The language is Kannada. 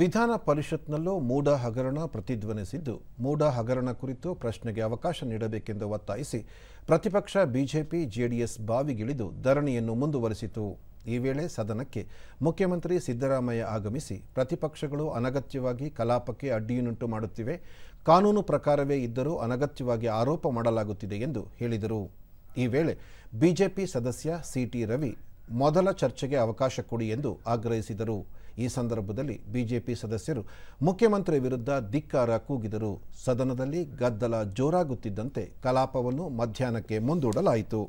ವಿಧಾನ ಪರಿಷತ್ನಲ್ಲೂ ಮೂಡ ಹಗರಣ ಪ್ರತಿಧ್ವನಿಸಿದ್ದು ಮೂಡ ಹಗರಣ ಕುರಿತು ಪ್ರಶ್ನೆಗೆ ಅವಕಾಶ ನೀಡಬೇಕೆಂದು ಒತ್ತಾಯಿಸಿ ಪ್ರತಿಪಕ್ಷ ಬಿಜೆಪಿ ಜೆಡಿಎಸ್ ಬಾವಿಗಿಳಿದು ಧರಣಿಯನ್ನು ಮುಂದುವರೆಸಿತು ಈ ವೇಳೆ ಸದನಕ್ಕೆ ಮುಖ್ಯಮಂತ್ರಿ ಸಿದ್ದರಾಮಯ್ಯ ಆಗಮಿಸಿ ಪ್ರತಿಪಕ್ಷಗಳು ಅನಗತ್ಯವಾಗಿ ಕಲಾಪಕ್ಕೆ ಅಡ್ಡಿಯುಂಟು ಮಾಡುತ್ತಿವೆ ಕಾನೂನು ಪ್ರಕಾರವೇ ಇದ್ದರೂ ಅನಗತ್ಯವಾಗಿ ಆರೋಪ ಮಾಡಲಾಗುತ್ತಿದೆ ಎಂದು ಹೇಳಿದರು ಈ ವೇಳೆ ಬಿಜೆಪಿ ಸದಸ್ಯ ಸಿಟಿ ರವಿ ಮೊದಲ ಚರ್ಚೆಗೆ ಅವಕಾಶ ಕೊಡಿ ಎಂದು ಆಗ್ರಹಿಸಿದರು ಈ ಸಂದರ್ಭದಲ್ಲಿ ಬಿಜೆಪಿ ಸದಸ್ಯರು ಮುಖ್ಯಮಂತ್ರಿ ವಿರುದ್ಧ ಧಿಕ್ಕಾರ ಕೂಗಿದರು ಸದನದಲ್ಲಿ ಗದ್ದಲ ಜೋರಾಗುತ್ತಿದ್ದಂತೆ ಕಲಾಪವನ್ನು ಮಧ್ಯಾಹ್ನಕ್ಕೆ ಮುಂದೂಡಲಾಯಿತು